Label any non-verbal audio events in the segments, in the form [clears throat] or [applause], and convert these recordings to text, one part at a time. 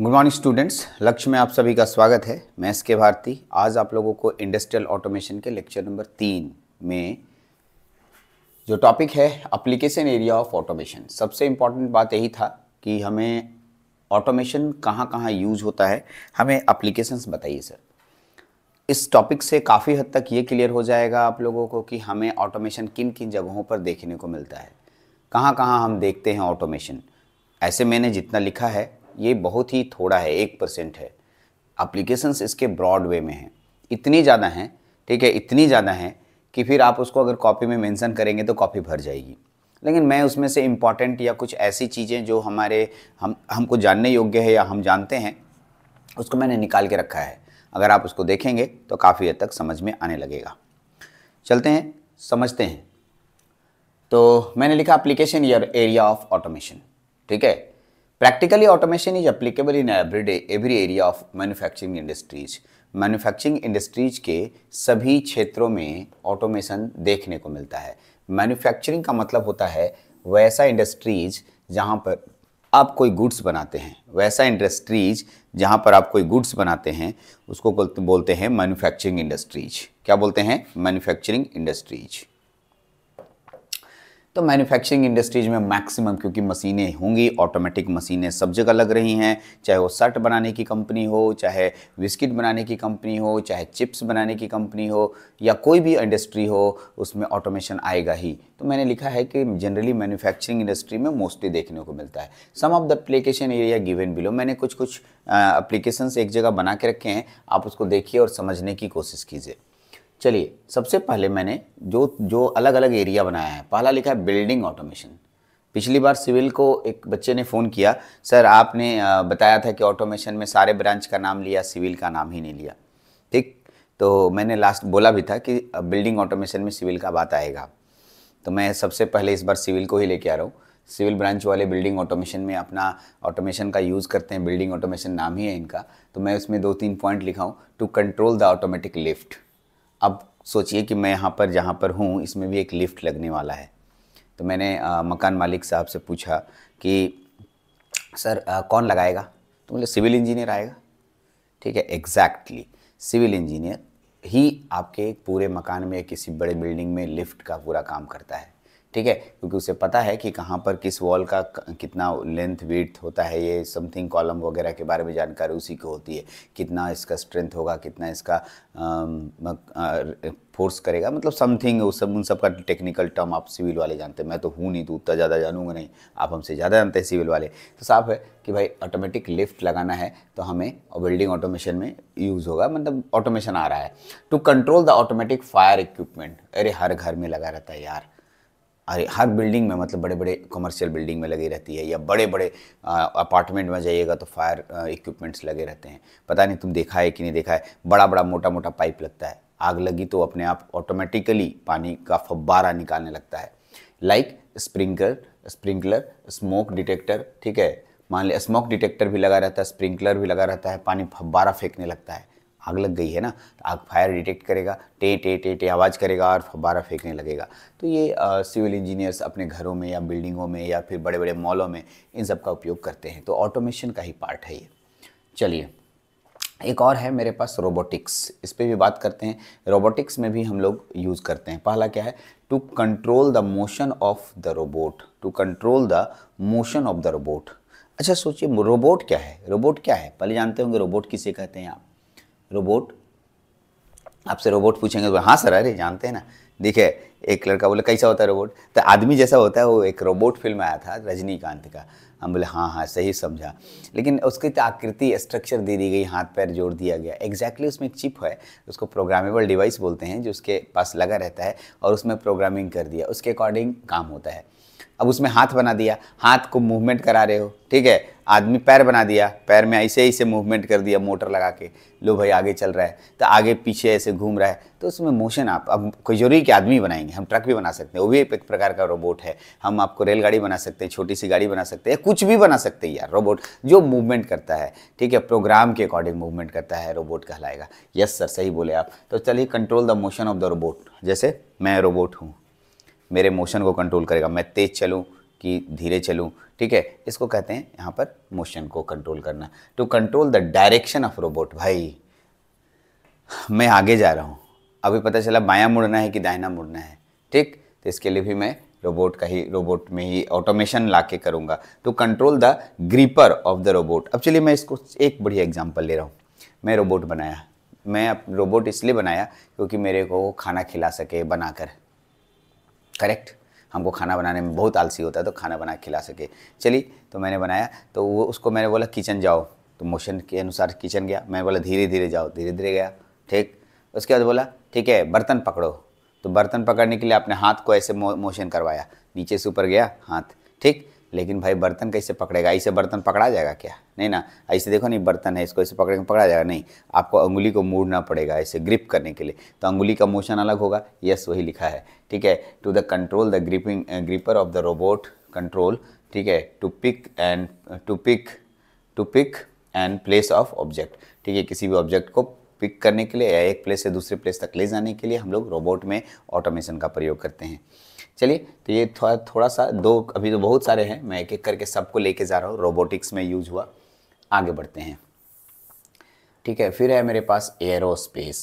good morning students लक्ष्य में आप सभी का स्वागत है मैं एस के भारती आज आप लोगों को इंडस्ट्रियल ऑटोमेशन के लेक्चर नंबर तीन में जो टॉपिक है अप्लीकेशन एरिया ऑफ ऑटोमेशन सबसे इम्पॉर्टेंट बात यही था कि हमें ऑटोमेशन कहाँ कहाँ यूज होता है हमें अप्लीकेशंस बताइए सर इस टॉपिक से काफ़ी हद तक ये क्लियर हो जाएगा आप लोगों को कि हमें ऑटोमेशन किन किन जगहों पर देखने को मिलता है कहाँ कहाँ हम देखते हैं ऑटोमेशन ऐसे मैंने जितना लिखा है ये बहुत ही थोड़ा है एक परसेंट है अप्लीकेशंस इसके ब्रॉड वे में हैं इतनी ज़्यादा हैं ठीक है इतनी ज़्यादा हैं कि फिर आप उसको अगर कॉपी में मेंशन करेंगे तो कॉपी भर जाएगी लेकिन मैं उसमें से इम्पॉर्टेंट या कुछ ऐसी चीज़ें जो हमारे हम हमको जानने योग्य है या हम जानते हैं उसको मैंने निकाल के रखा है अगर आप उसको देखेंगे तो काफ़ी हद तक समझ में आने लगेगा चलते हैं समझते हैं तो मैंने लिखा application year area of automation ठीक है practically automation is applicable in every day every area of manufacturing industries manufacturing industries के सभी क्षेत्रों में ऑटोमेशन देखने को मिलता है मैन्युफैक्चरिंग का मतलब होता है वैसा इंडस्ट्रीज जहाँ पर आप कोई गुड्स बनाते हैं वैसा इंडस्ट्रीज जहाँ पर आप कोई गुड्स बनाते हैं उसको बोलते हैं मैन्युफैक्चरिंग इंडस्ट्रीज क्या बोलते हैं मैन्युफैक्चरिंग इंडस्ट्रीज तो मैन्युफैक्चरिंग इंडस्ट्रीज में मैक्सिमम क्योंकि मशीनें होंगी ऑटोमेटिक मशीनें सब जगह लग रही हैं चाहे वो शर्ट बनाने की कंपनी हो चाहे बिस्किट बनाने की कंपनी हो चाहे चिप्स बनाने की कंपनी हो या कोई भी इंडस्ट्री हो उसमें ऑटोमेशन आएगा ही तो मैंने लिखा है कि जनरली मैन्युफैक्चरिंग इंडस्ट्री में मोस्टली देखने को मिलता है some of the application area given below मैंने कुछ कुछ एप्लीकेशंस एक जगह बना के रखे हैं आप उसको देखिए और समझने की कोशिश कीजिए चलिए सबसे पहले मैंने जो जो अलग अलग एरिया बनाया है पहला लिखा है बिल्डिंग ऑटोमेशन पिछली बार सिविल को एक बच्चे ने फ़ोन किया सर आपने बताया था कि ऑटोमेशन में सारे ब्रांच का नाम लिया सिविल का नाम ही नहीं लिया ठीक तो मैंने लास्ट बोला भी था कि बिल्डिंग ऑटोमेशन में सिविल का बात आएगा तो मैं सबसे पहले इस बार सिविल को ही लेके आ रहा हूँ सिविल ब्रांच वाले बिल्डिंग ऑटोमेशन में अपना ऑटोमेशन का यूज़ करते हैं बिल्डिंग ऑटोमेशन नाम ही है इनका तो मैं उसमें दो तीन पॉइंट लिखा हूँ to control the automatic lift अब सोचिए कि मैं यहाँ पर जहाँ पर हूँ इसमें भी एक लिफ्ट लगने वाला है तो मैंने आ, मकान मालिक साहब से पूछा कि सर आ, कौन लगाएगा तो बोले सिविल इंजीनियर आएगा ठीक है एग्जैक्टली सिविल इंजीनियर ही आपके पूरे मकान में किसी बड़े बिल्डिंग में लिफ्ट का पूरा काम करता है ठीक है क्योंकि उसे पता है कि कहाँ पर किस वॉल का कितना लेंथ वेथ होता है ये समथिंग कॉलम वगैरह के बारे में जानकारी उसी को होती है कितना इसका स्ट्रेंथ होगा कितना इसका फोर्स करेगा मतलब समथिंग उस सब उन सब का टेक्निकल टर्म आप सिविल वाले जानते हैं मैं तो हूँ नहीं तो उतना ज़्यादा जानूंगा नहीं आप हमसे ज़्यादा जानते हैं सिविल वाले तो साफ है कि भाई ऑटोमेटिक लिफ्ट लगाना है तो हमें बिल्डिंग ऑटोमेशन में यूज़ होगा मतलब ऑटोमेशन आ रहा है to control the automatic fire equipment अरे हर घर में लगा रहता है यार अरे हर बिल्डिंग में मतलब बड़े बड़े कमर्शियल बिल्डिंग में लगी रहती है या बड़े बड़े अपार्टमेंट में जाइएगा तो फायर इक्विपमेंट्स लगे रहते हैं पता नहीं तुम देखा है कि नहीं देखा है बड़ा बड़ा मोटा मोटा पाइप लगता है आग लगी तो अपने आप ऑटोमेटिकली पानी का फब्बारा निकालने लगता है like sprinkler sprinkler smoke detector ठीक है मान लिया स्मोक डिटेक्टर भी लगा रहता है स्प्रिंकलर भी लगा रहता है पानी फब्बारा फेंकने लगता है आग लग गई है ना तो आग फायर डिटेक्ट करेगा टे टे टे टे आवाज़ करेगा और फब्बारा फेंकने लगेगा तो ये सिविल इंजीनियर्स अपने घरों में या बिल्डिंगों में या फिर बड़े बड़े मॉलों में इन सब का उपयोग करते हैं तो ऑटोमेशन का ही पार्ट है ये चलिए एक और है मेरे पास रोबोटिक्स इस पर भी बात करते हैं रोबोटिक्स में भी हम लोग यूज़ करते हैं पहला क्या है to control the motion of the robot to control the motion of the robot अच्छा सोचिए रोबोट क्या है रोबोट क्या है पहले जानते होंगे रोबोट किसे कहते हैं आप रोबोट आपसे रोबोट पूछेंगे तो हाँ सर अरे जानते हैं ना देखे एक लड़का बोले कैसा होता है रोबोट तो आदमी जैसा होता है वो एक रोबोट फिल्म आया था रजनीकांत का हम बोले हाँ हाँ सही समझा लेकिन उसकी तो आकृति स्ट्रक्चर दे दी गई हाथ पैर जोड़ दिया गया एग्जैक्टली exactly उसमें एक चिप है उसको प्रोग्रामेबल डिवाइस बोलते हैं जो उसके पास लगा रहता है और उसमें प्रोग्रामिंग कर दिया उसके अकॉर्डिंग काम होता है अब उसमें हाथ बना दिया हाथ को मूवमेंट करा रहे हो ठीक है आदमी पैर बना दिया पैर में ऐसे ऐसे मूवमेंट कर दिया मोटर लगा के लो भाई आगे चल रहा है तो आगे पीछे ऐसे घूम रहा है तो उसमें मोशन आप अब कोई जरूरी आदमी बनाएंगे हम ट्रक भी बना सकते हैं वो भी एक प्रकार का रोबोट है हम आपको रेलगाड़ी बना सकते हैं छोटी सी गाड़ी बना सकते हैं कुछ भी बना सकते हैं यार रोबोट जो मूवमेंट करता है ठीक है प्रोग्राम के अकॉर्डिंग मूवमेंट करता है रोबोट कहलाएगा यस सर सही बोले आप तो चलिए control the motion of the robot जैसे मैं रोबोट हूँ मेरे मोशन को कंट्रोल करेगा मैं तेज़ चलूँ कि धीरे चलूँ ठीक है इसको कहते हैं यहाँ पर मोशन को कंट्रोल करना to control the direction of robot भाई मैं आगे जा रहा हूँ अभी पता चला बायां मुड़ना है कि दाहिना मुड़ना है ठीक तो इसके लिए भी मैं रोबोट का ही रोबोट में ही ऑटोमेशन ला के करूँगा to control the gripper of the robot अब चलिए मैं इसको एक बढ़िया एग्जाम्पल ले रहा हूँ मैं रोबोट बनाया मैं अब रोबोट इसलिए बनाया क्योंकि मेरे को खाना खिला सके बनाकर करेक्ट हमको खाना बनाने में बहुत आलसी होता है तो खाना बना खिला सके चली तो मैंने बनाया तो वो उसको मैंने बोला किचन जाओ तो मोशन के अनुसार किचन गया मैंने बोला धीरे धीरे जाओ धीरे धीरे गया ठीक उसके बाद बोला ठीक है बर्तन पकड़ो तो बर्तन पकड़ने के लिए अपने हाथ को ऐसे मोशन करवाया नीचे से ऊपर गया हाथ ठीक लेकिन भाई बर्तन कैसे पकड़ेगा ऐसे बर्तन पकड़ा जाएगा क्या नहीं ना ऐसे देखो नहीं बर्तन है इसको ऐसे पकड़ेंगे पकड़ा जाएगा नहीं आपको अंगुली को मोड़ना पड़ेगा ऐसे ग्रिप करने के लिए तो अंगुली का मोशन अलग होगा यस वही लिखा है ठीक है to the control the gripping gripper of the robot control ठीक है to pick and to pick to pick and place of object ठीक है किसी भी ऑब्जेक्ट को पिक करने के लिए या एक प्लेस से दूसरे प्लेस तक ले जाने के लिए हम लोग रोबोट में ऑटोमेशन का प्रयोग करते हैं चलिए तो ये थोड़ा थोड़ा सा दो अभी तो बहुत सारे हैं मैं एक एक करके सबको लेके जा रहा हूँ रोबोटिक्स में यूज हुआ आगे बढ़ते हैं ठीक है फिर है मेरे पास एयरोस्पेस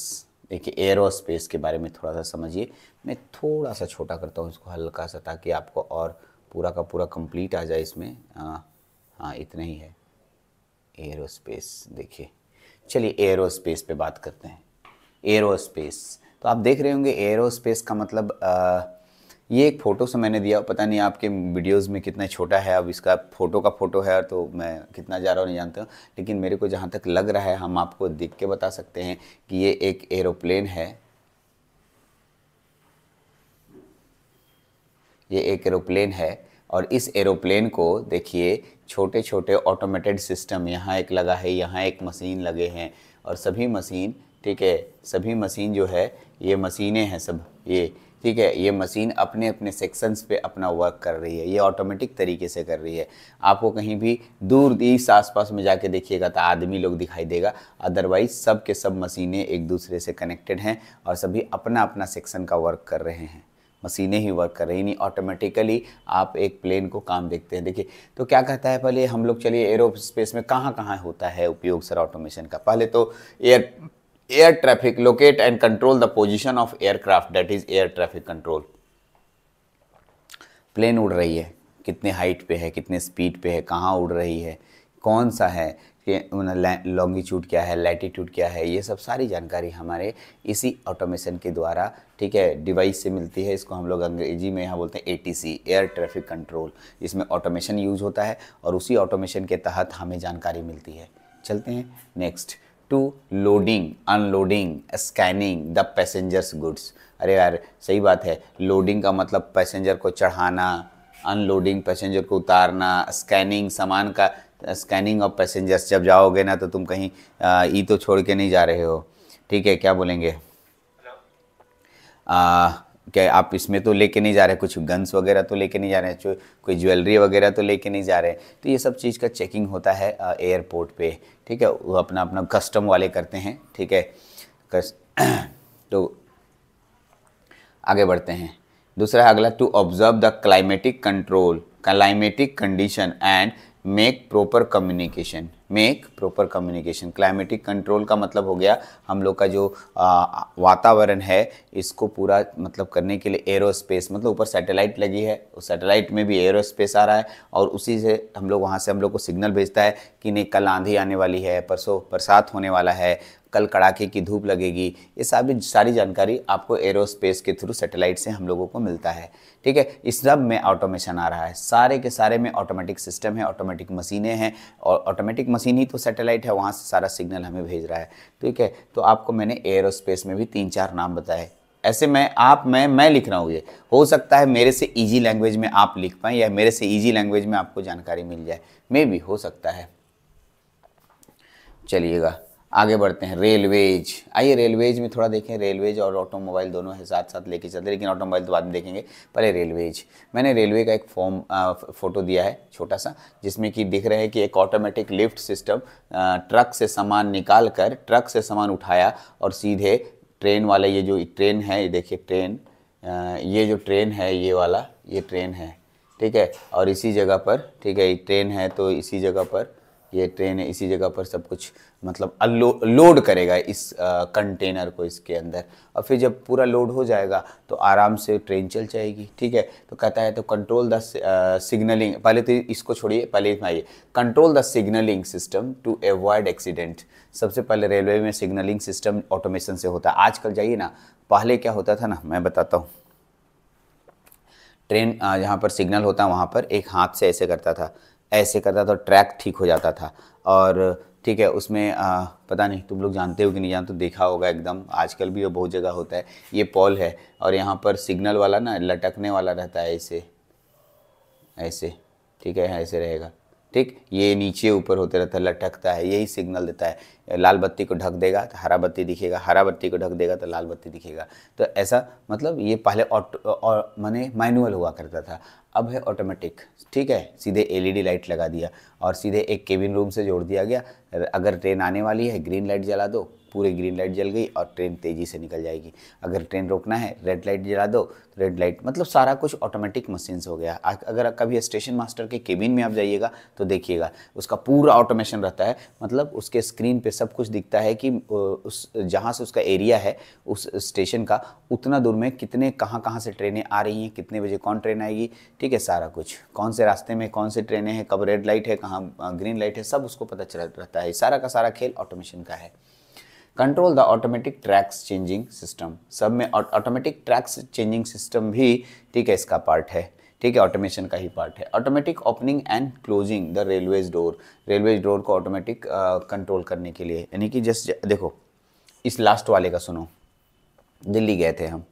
देखिए एरोस्पेस के बारे में थोड़ा सा समझिए मैं थोड़ा सा छोटा करता हूँ इसको हल्का सा ताकि आपको और पूरा का पूरा कंप्लीट आ जाए इसमें हाँ इतना ही है एरोस्पेस देखिए चलिए एरोस्पेस पे बात करते हैं एरोस्पेस तो आप देख रहे होंगे एरोस्पेस का मतलब आ, ये एक फ़ोटो से मैंने दिया पता नहीं आपके वीडियोस में कितना छोटा है अब इसका फ़ोटो का फ़ोटो है तो मैं कितना जा रहा हूँ नहीं जानता हूँ लेकिन मेरे को जहाँ तक लग रहा है हम आपको देख के बता सकते हैं कि ये एक एरोप्लेन है ये एक एरोप्लेन है और इस एरोप्लेन को देखिए छोटे छोटे ऑटोमेटेड सिस्टम यहाँ एक लगा है यहाँ एक मशीन लगे हैं और सभी मशीन ठीक है सभी मशीन जो है ये मशीनें हैं सब ये ठीक है ये मशीन अपने अपने सेक्शंस पे अपना वर्क कर रही है ये ऑटोमेटिक तरीके से कर रही है आपको कहीं भी दूर ईस्ट आसपास में जाके देखिएगा तो आदमी लोग दिखाई देगा अदरवाइज सब के सब मशीनें एक दूसरे से कनेक्टेड हैं और सभी अपना अपना सेक्शन का वर्क कर रहे हैं मशीनें ही वर्क कर रही नहीं ऑटोमेटिकली आप एक प्लेन को काम देखते हैं देखिए तो क्या कहता है पहले हम लोग चलिए एरोस्पेस स्पेस में कहाँ कहाँ होता है उपयोग सर ऑटोमेशन का पहले तो air air traffic locate and control the position of aircraft that is air traffic control plane उड़ रही है कितने हाइट पे है कितने स्पीड पे है कहाँ उड़ रही है कौन सा है लॉन्गिट्यूड क्या है लैटिट्यूड क्या है ये सब सारी जानकारी हमारे इसी ऑटोमेशन के द्वारा ठीक है डिवाइस से मिलती है इसको हम लोग अंग्रेजी में यहाँ बोलते हैं एटीसी एयर ट्रैफिक कंट्रोल इसमें ऑटोमेशन यूज होता है और उसी ऑटोमेशन के तहत हमें जानकारी मिलती है चलते हैं next to loading unloading scanning the passengers goods अरे यार सही बात है लोडिंग का मतलब पैसेंजर को चढ़ाना अनलोडिंग पैसेंजर को उतारना स्कैनिंग सामान का स्कैनिंग ऑफ पैसेंजर्स जब जाओगे ना तो तुम कहीं ई तो छोड़ के नहीं जा रहे हो ठीक है क्या बोलेंगे आ, क्या आप इसमें तो लेके नहीं जा रहे कुछ गन्स वगैरह तो लेके नहीं जा रहे हैं कोई ज्वेलरी वगैरह तो लेके नहीं जा रहे हैं तो ये सब चीज़ का चेकिंग होता है एयरपोर्ट पे ठीक है वो अपना अपना कस्टम वाले करते हैं ठीक है कस [clears throat] तो आगे बढ़ते हैं दूसरा अगला to observe the climatic control climatic condition and make proper communication make proper communication climatic control का मतलब हो गया हम लोग का जो वातावरण है इसको पूरा मतलब करने के लिए एरोस्पेस मतलब ऊपर सैटेलाइट लगी है उस सैटेलाइट में भी एरोस्पेस आ रहा है और उसी से हम लोग वहाँ से हम लोग को सिग्नल भेजता है कि नहीं कल आंधी आने वाली है परसों बरसात होने वाला है कल कड़ाके की धूप लगेगी ये सारी सारी जानकारी आपको एरोस्पेस के थ्रू सैटेलाइट से हम लोगों को मिलता है ठीक है इस सब में ऑटोमेशन आ रहा है सारे के सारे में ऑटोमेटिक सिस्टम है ऑटोमेटिक मशीनें हैं और ऑटोमेटिक मशीन ही तो सैटेलाइट है वहाँ से सारा सिग्नल हमें भेज रहा है ठीक है तो आपको मैंने एरोस्पेस में भी तीन चार नाम बताए ऐसे मैं आप मैं मैं लिख रहा हूँ ये हो सकता है मेरे से इजी लैंग्वेज में आप लिख पाएँ या मेरे से इजी लैंग्वेज में आपको जानकारी मिल जाए मे भी हो सकता है चलिएगा आगे बढ़ते हैं रेलवेज आइए रेलवेज में थोड़ा देखें रेलवेज और ऑटोमोबाइल दोनों है साथ साथ लेके चलते लेकिन ऑटोमोबाइल तो बाद में देखेंगे पहले रेलवेज मैंने रेलवे का एक फॉर्म फोटो दिया है छोटा सा जिसमें कि दिख रहा है कि एक ऑटोमेटिक लिफ्ट सिस्टम ट्रक से सामान निकाल कर ट्रक से सामान उठाया और सीधे ट्रेन वाला ये जो ट्रेन है ये देखिए ट्रेन ये जो ट्रेन है ये वाला ये ट्रेन है ठीक है और इसी जगह पर ठीक है ट्रेन है तो इसी जगह पर ये ट्रेन इसी जगह पर सब कुछ मतलब लोड करेगा इस कंटेनर को इसके अंदर और फिर जब पूरा लोड हो जाएगा तो आराम से ट्रेन चल जाएगी ठीक है तो कहता है तो कंट्रोल द सिग्नलिंग पहले तो इसको छोड़िए पहले आइए control the signalling system to avoid accident सबसे पहले रेलवे में सिग्नलिंग सिस्टम ऑटोमेशन से होता है आजकल जाइए ना पहले क्या होता था ना मैं बताता हूँ ट्रेन जहाँ पर सिग्नल होता है वहाँ पर एक हाथ से ऐसे करता था ऐसे करता था ट्रैक ठीक हो जाता था और ठीक है उसमें आ, पता नहीं तुम लोग जानते हो कि नहीं जानते तो देखा होगा एकदम आजकल भी वो बहुत जगह होता है ये पॉल है और यहाँ पर सिग्नल वाला ना लटकने वाला रहता है ऐसे ऐसे ठीक है ऐसे रहेगा ठीक ये नीचे ऊपर होते रहता है लटकता है यही सिग्नल देता है लाल बत्ती को ढक देगा तो हरा बत्ती दिखेगा हरा बत्ती को ढक देगा तो लाल बत्ती दिखेगा तो ऐसा मतलब ये पहले ऑटो मैंने मैनुअल हुआ करता था अब है ऑटोमेटिक ठीक है सीधे एलईडी लाइट e लगा दिया और सीधे एक केबिन रूम से जोड़ दिया गया अगर ट्रेन आने वाली है ग्रीन लाइट जला दो पूरे ग्रीन लाइट जल गई और ट्रेन तेज़ी से निकल जाएगी अगर ट्रेन रोकना है रेड लाइट जला दो रेड लाइट मतलब सारा कुछ ऑटोमेटिक मशीन हो गया अगर कभी स्टेशन मास्टर के केबिन में आप जाइएगा तो देखिएगा उसका पूरा ऑटोमेशन रहता है मतलब उसके स्क्रीन पर सब कुछ दिखता है कि उस जहाँ से उसका एरिया है उस स्टेशन का उतना दूर में कितने कहाँ कहाँ से ट्रेनें आ रही हैं कितने बजे कौन ट्रेन आएगी ठीक है सारा कुछ कौन से रास्ते में कौन से ट्रेनें हैं कब रेड लाइट है कहाँ ग्रीन लाइट है सब उसको पता चल रहता है सारा का सारा खेल ऑटोमेशन का है control the automatic tracks changing system सब में ऑटोमेटिक ट्रैक्स चेंजिंग सिस्टम भी ठीक है इसका पार्ट है ठीक है ऑटोमेशन का ही पार्ट है automatic opening and closing the railways door railways door को ऑटोमेटिक कंट्रोल करने के लिए यानी कि जस्ट देखो इस लास्ट वाले का सुनो दिल्ली गए थे हम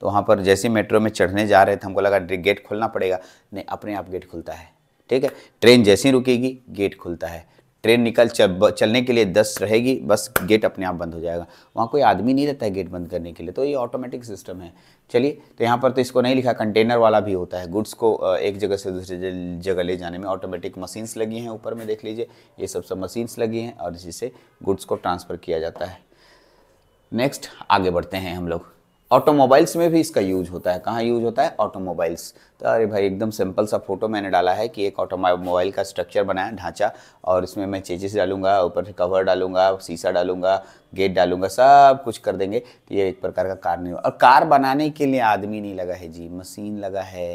तो वहाँ पर जैसे मेट्रो में चढ़ने जा रहे थे हमको लगा गेट खोलना पड़ेगा नहीं अपने आप गेट खुलता है ठीक है ट्रेन जैसे ही रुकेगी गेट खुलता है ट्रेन निकल चल, चलने के लिए दस रहेगी बस गेट अपने आप बंद हो जाएगा वहाँ कोई आदमी नहीं रहता है गेट बंद करने के लिए तो ये ऑटोमेटिक सिस्टम है चलिए तो यहाँ पर तो इसको नहीं लिखा कंटेनर वाला भी होता है गुड्स को एक जगह से दूसरी जगह ले जाने में ऑटोमेटिक मशीन्स लगी हैं ऊपर में देख लीजिए ये सब सब मशीन्स लगी हैं और इसी से गुड्स को ट्रांसफ़र किया जाता है नेक्स्ट आगे बढ़ते हैं हम लोग ऑटोमोबाइल्स में भी इसका यूज होता है कहाँ यूज होता है ऑटोमोबाइल्स तो अरे भाई एकदम सिंपल सा फोटो मैंने डाला है कि एक ऑटोमोबाइल का स्ट्रक्चर बनाया ढांचा और इसमें मैं चेजेस डालूंगा ऊपर से कवर डालूंगा शीशा डालूंगा गेट डालूंगा सब कुछ कर देंगे तो ये एक प्रकार का कार नहीं और कार बनाने के लिए आदमी नहीं लगा है जी मशीन लगा है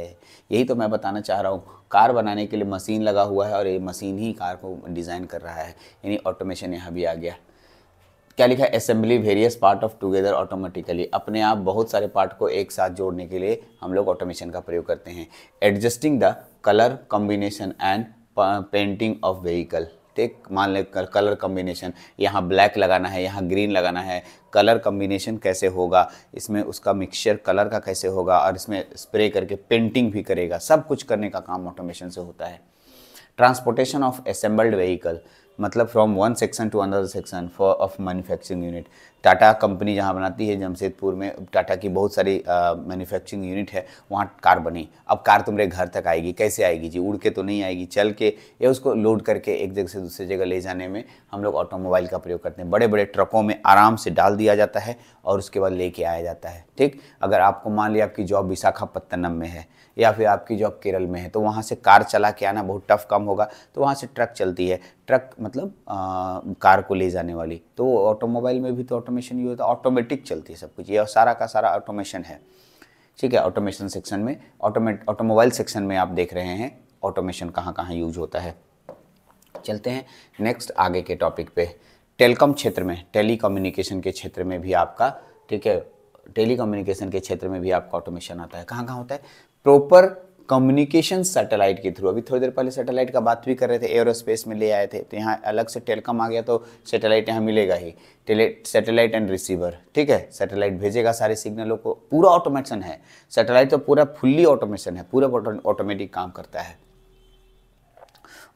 यही तो मैं बताना चाह रहा हूँ कार बनाने के लिए मशीन लगा हुआ है और ये मशीन ही कार को डिज़ाइन कर रहा है यानी ऑटोमेशन यहाँ भी आ गया क्या लिखा है assembly various part of together automatically अपने आप बहुत सारे पार्ट को एक साथ जोड़ने के लिए हम लोग ऑटोमेशन का प्रयोग करते हैं adjusting the colour combination and painting of vehicle ठीक मान ले कलर कॉम्बिनेशन यहाँ ब्लैक लगाना है यहाँ ग्रीन लगाना है कलर कॉम्बिनेशन कैसे होगा इसमें उसका मिक्सचर कलर का कैसे होगा और इसमें स्प्रे करके पेंटिंग भी करेगा सब कुछ करने का काम ऑटोमेशन से होता है ट्रांसपोर्टेशन ऑफ असेंबल्ड व्हीकल मतलब from one section to another section for of manufacturing unit Tata company जहाँ बनाती है जमशेदपुर में टाटा की बहुत सारी मैन्युफैक्चरिंग यूनिट है वहाँ कार बनी अब कार तुम्हारे घर तक आएगी कैसे आएगी जी उड़ के तो नहीं आएगी चल के या उसको लोड करके एक जगह से दूसरी जगह ले जाने में हम लोग ऑटोमोबाइल का प्रयोग करते हैं बड़े बड़े ट्रकों में आराम से डाल दिया जाता है और उसके बाद लेके आया जाता है ठीक अगर आपको मान लिया आपकी जॉब विशाखापत्तनम में है या फिर आपकी जॉब केरल में है तो वहाँ से कार चला के आना बहुत टफ काम होगा तो वहाँ से ट्रक चलती है ट्रक मतलब आ, कार को ले जाने वाली तो ऑटोमोबाइल में भी तो ऑटोमेशन यूज होता है ऑटोमेटिक चलती है सब कुछ ये सारा का सारा ऑटोमेशन है ठीक है ऑटोमेशन सेक्शन में ऑटोमेट ऑटोमोबाइल सेक्शन में आप देख रहे हैं ऑटोमेशन कहाँ कहाँ यूज होता है चलते हैं नेक्स्ट आगे के टॉपिक पे टेलीकॉम क्षेत्र में कम्युनिकेशन के क्षेत्र में भी आपका ठीक है कम्युनिकेशन के क्षेत्र में भी आपका ऑटोमेशन आता है कहाँ कहाँ होता है प्रॉपर कम्युनिकेशन सैटेलाइट के थ्रू अभी थोड़ी देर पहले सैटेलाइट का बात भी कर रहे थे एयरोस्पेस में ले आए थे तो यहाँ अलग से टेलकॉम आ गया तो सैटेलाइट यहाँ मिलेगा ही सैटेलाइट एंड रिसीवर ठीक है सैटेलाइट भेजेगा सारे सिग्नलों को पूरा ऑटोमेशन है सैटेलाइट तो पूरा फुल्ली ऑटोमेशन है पूरा ऑटोमेटिक काम करता है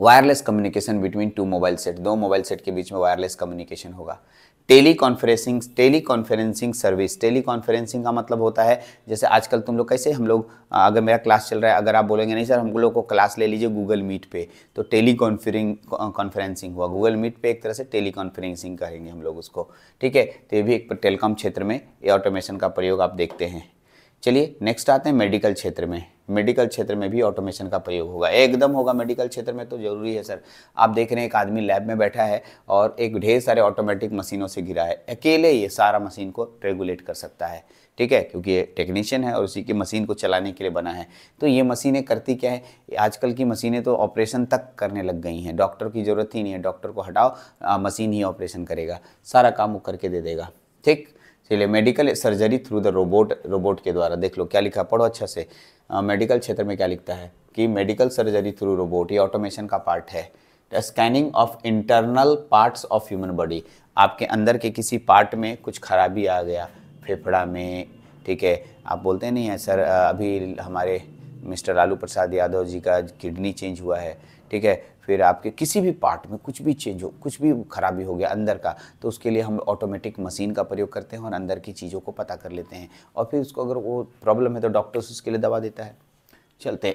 wireless communication between two mobile set दो मोबाइल सेट के बीच में वायरलेस कम्युनिकेशन होगा teleconferencing teleconferencing service teleconferencing का मतलब होता है जैसे आजकल तुम लोग कैसे हम लोग अगर मेरा क्लास चल रहा है अगर आप बोलेंगे नहीं सर हम लोग को क्लास ले लीजिए गूगल मीट पे तो टेली कॉन्फ्रेंसिंग हुआ गूगल मीट पे एक तरह से टेली कॉन्फ्रेंसिंग करेंगे हम लोग उसको ठीक है तो ये भी एक टेलीकॉम क्षेत्र में ये ऑटोमेशन का प्रयोग आप देखते हैं चलिए नेक्स्ट आते हैं मेडिकल क्षेत्र में मेडिकल क्षेत्र में भी ऑटोमेशन का प्रयोग होगा एकदम होगा मेडिकल क्षेत्र में तो जरूरी है सर आप देख रहे हैं एक आदमी लैब में बैठा है और एक ढेर सारे ऑटोमेटिक मशीनों से घिरा है अकेले ये सारा मशीन को रेगुलेट कर सकता है ठीक है क्योंकि ये टेक्नीशियन है और उसी की मशीन को चलाने के लिए बना है तो ये मशीनें करती क्या है आजकल की मशीनें तो ऑपरेशन तक करने लग गई हैं डॉक्टर की ज़रूरत ही नहीं है डॉक्टर को हटाओ मशीन ही ऑपरेशन करेगा सारा काम वो करके दे देगा ठीक चलिए medical surgery through the robot robot के द्वारा देख लो क्या लिखा पढ़ो अच्छा से आ, मेडिकल क्षेत्र में क्या लिखता है कि मेडिकल सर्जरी थ्रू रोबोट ये ऑटोमेशन का पार्ट है scanning of internal parts of human body आपके अंदर के किसी पार्ट में कुछ खराबी आ गया फेफड़ा में ठीक है आप बोलते नहीं हैं सर अभी हमारे मिस्टर लालू प्रसाद यादव जी का किडनी चेंज हुआ है ठीक है फिर आपके किसी भी पार्ट में कुछ भी चेंज हो कुछ भी खराबी हो गया अंदर का तो उसके लिए हम ऑटोमेटिक मशीन का प्रयोग करते हैं और अंदर की चीज़ों को पता कर लेते हैं और फिर उसको अगर वो प्रॉब्लम है तो डॉक्टर्स उसके लिए दवा देता है चलते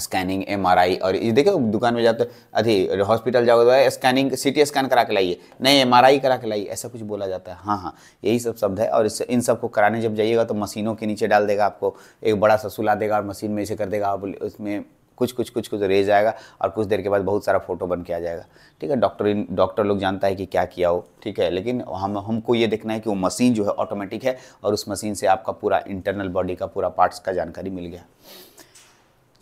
स्कैनिंग एम आर आई और ये देखो दुकान में जाते अभी हॉस्पिटल जाओ तो स्कैनिंग सी टी स्कैन करा के लाइए नहीं एम आर आई करा के लाइए ऐसा कुछ बोला जाता है हाँ हाँ यही सब शब्द है और इस इन सब को कराने जब जाइएगा तो मशीनों के नीचे डाल देगा आपको एक बड़ा सा सुला देगा और मशीन में इसे कर देगा आप उसमें कुछ कुछ कुछ कुछ रह जाएगा और कुछ देर के बाद बहुत सारा फोटो बन के आ जाएगा ठीक है डॉक्टर डॉक्टर लोग जानता है कि क्या किया हो ठीक है लेकिन हम हमको ये देखना है कि वो मशीन जो है ऑटोमेटिक है और उस मशीन से आपका पूरा इंटरनल बॉडी का पूरा पार्ट्स का जानकारी मिल गया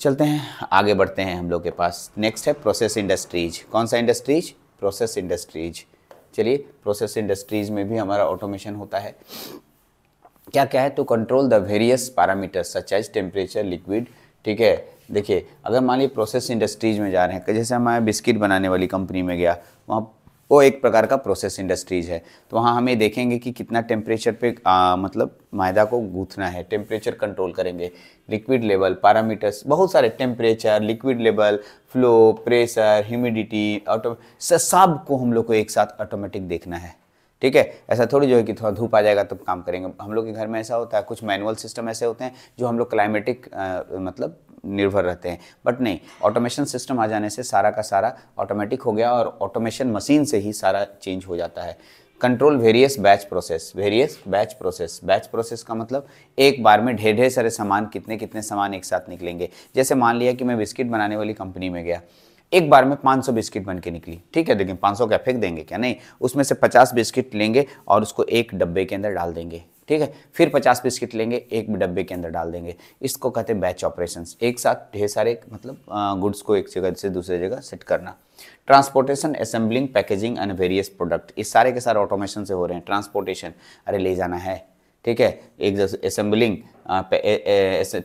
चलते हैं आगे बढ़ते हैं हम लोग के पास नेक्स्ट है प्रोसेस इंडस्ट्रीज कौन सा इंडस्ट्रीज प्रोसेस इंडस्ट्रीज चलिए प्रोसेस इंडस्ट्रीज में भी हमारा ऑटोमेशन होता है क्या क्या है to control the various parameters such as temperature liquid ठीक है देखिए अगर मान लीजिए प्रोसेस इंडस्ट्रीज में जा रहे हैं जैसे हमारे बिस्किट बनाने वाली कंपनी में गया वहाँ वो एक प्रकार का प्रोसेस इंडस्ट्रीज है तो वहाँ हमें देखेंगे कि कितना टेम्परेचर पे आ, मतलब मैदा को गूथना है टेम्परेचर कंट्रोल करेंगे लिक्विड लेवल पैरामीटर्स बहुत सारे temperature liquid level flow pressure humidity auto सब को हम लोग को एक साथ ऑटोमेटिक देखना है ठीक है ऐसा थोड़ी जो है कि थोड़ा धूप आ जाएगा तब तो काम करेंगे हम लोग के घर में ऐसा होता है कुछ मैनुअल सिस्टम ऐसे होते हैं जो हम लोग क्लाइमेटिक मतलब निर्भर रहते हैं बट नहीं ऑटोमेशन सिस्टम आ जाने से सारा का सारा ऑटोमेटिक हो गया और ऑटोमेशन मशीन से ही सारा चेंज हो जाता है control various batch process various batch process batch process का मतलब एक बार में ढेर ढेर सारे सामान कितने कितने सामान एक साथ निकलेंगे जैसे मान लिया कि मैं बिस्किट बनाने वाली कंपनी में गया एक बार में 500 बिस्किट बन के निकली ठीक है लेकिन 500 का फेंक देंगे क्या नहीं उसमें से 50 बिस्किट लेंगे और उसको एक डब्बे के अंदर डाल देंगे ठीक है फिर पचास बिस्किट लेंगे एक डब्बे के अंदर डाल देंगे इसको कहते हैं बैच ऑपरेशन एक साथ ढेर सारे मतलब गुड्स को एक जगह से दूसरे जगह सेट करना transportation assembling packaging and various product इस सारे के सारे ऑटोमेशन से हो रहे हैं ट्रांसपोर्टेशन अरे ले जाना है ठीक है एक assembling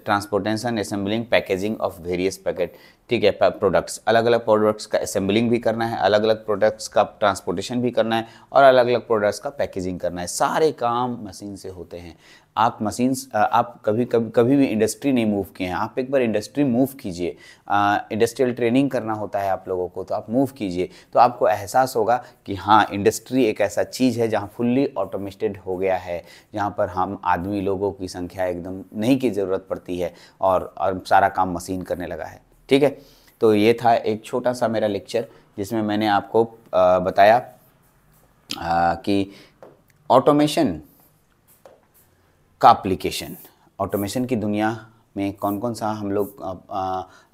transportation assembling packaging of various packet ठीक है प्रोडक्ट्स अलग अलग प्रोडक्ट्स का असेंबलिंग भी करना है अलग अलग प्रोडक्ट्स का ट्रांसपोर्टेशन भी करना है और अलग अलग प्रोडक्ट्स का पैकेजिंग करना है सारे काम मशीन से होते हैं आप मशीन्स आप कभी कभी कभी भी इंडस्ट्री नहीं मूव किए हैं आप एक बार इंडस्ट्री मूव कीजिए इंडस्ट्रियल ट्रेनिंग करना होता है आप लोगों को तो आप मूव कीजिए तो आपको एहसास होगा कि हाँ इंडस्ट्री एक ऐसा चीज़ है जहाँ फुल्ली ऑटोमेटेड हो गया है जहाँ पर हम आदमी लोगों की संख्या एकदम नहीं की ज़रूरत पड़ती है और, और सारा काम मशीन करने लगा है ठीक है तो ये था एक छोटा सा मेरा लेक्चर जिसमें मैंने आपको बताया कि ऑटोमेशन का अप्लीकेशन ऑटोमेशन की दुनिया में कौन कौन सा हम लोग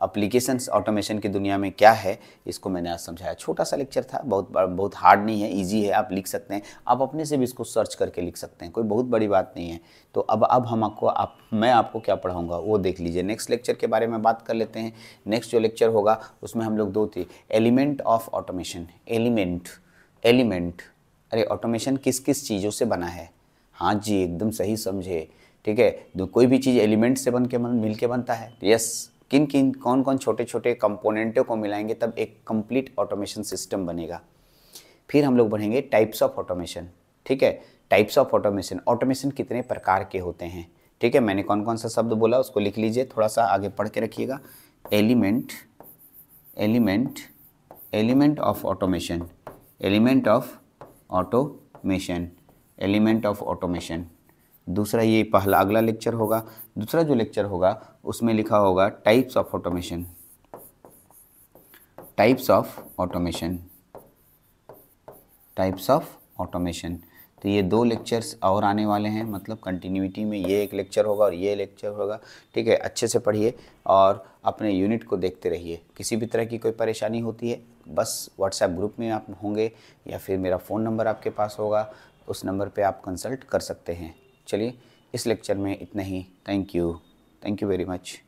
अप्लीकेशन ऑटोमेशन की दुनिया में क्या है इसको मैंने आज समझाया छोटा सा लेक्चर था बहुत बहुत हार्ड नहीं है इजी है आप लिख सकते हैं आप अपने से भी इसको सर्च करके लिख सकते हैं कोई बहुत बड़ी बात नहीं है तो अब अब हम आपको आप मैं आपको क्या पढ़ाऊँगा वो देख लीजिए नेक्स्ट लेक्चर के बारे में बात कर लेते हैं नेक्स्ट जो लेक्चर होगा उसमें हम लोग दो थे element of automation element element अरे ऑटोमेशन किस किस चीज़ों से बना है हाँ जी एकदम सही समझे ठीक है कोई भी चीज़ एलिमेंट से बन के बन मिल के बनता है यस किन किन कौन कौन छोटे छोटे कंपोनेंटों को मिलाएंगे तब एक कंप्लीट ऑटोमेशन सिस्टम बनेगा फिर हम लोग बढ़ेंगे टाइप्स ऑफ ऑटोमेशन ठीक है टाइप्स ऑफ ऑटोमेशन ऑटोमेशन कितने प्रकार के होते हैं ठीक है मैंने कौन कौन सा शब्द बोला उसको लिख लीजिए थोड़ा सा आगे पढ़ के रखिएगा element element element of automation element of automation element of automation दूसरा ये पहला अगला लेक्चर होगा दूसरा जो लेक्चर होगा उसमें लिखा होगा types of automation types of automation types of automation तो ये दो लेक्चर्स और आने वाले हैं मतलब कंटिन्यूटी में ये एक लेक्चर होगा और ये लेक्चर होगा ठीक है अच्छे से पढ़िए और अपने यूनिट को देखते रहिए किसी भी तरह की कोई परेशानी होती है बस व्हाट्सएप ग्रुप में आप होंगे या फिर मेरा फ़ोन नंबर आपके पास होगा उस नंबर पे आप कंसल्ट कर सकते हैं चलिए इस लेक्चर में इतना ही thank you thank you very much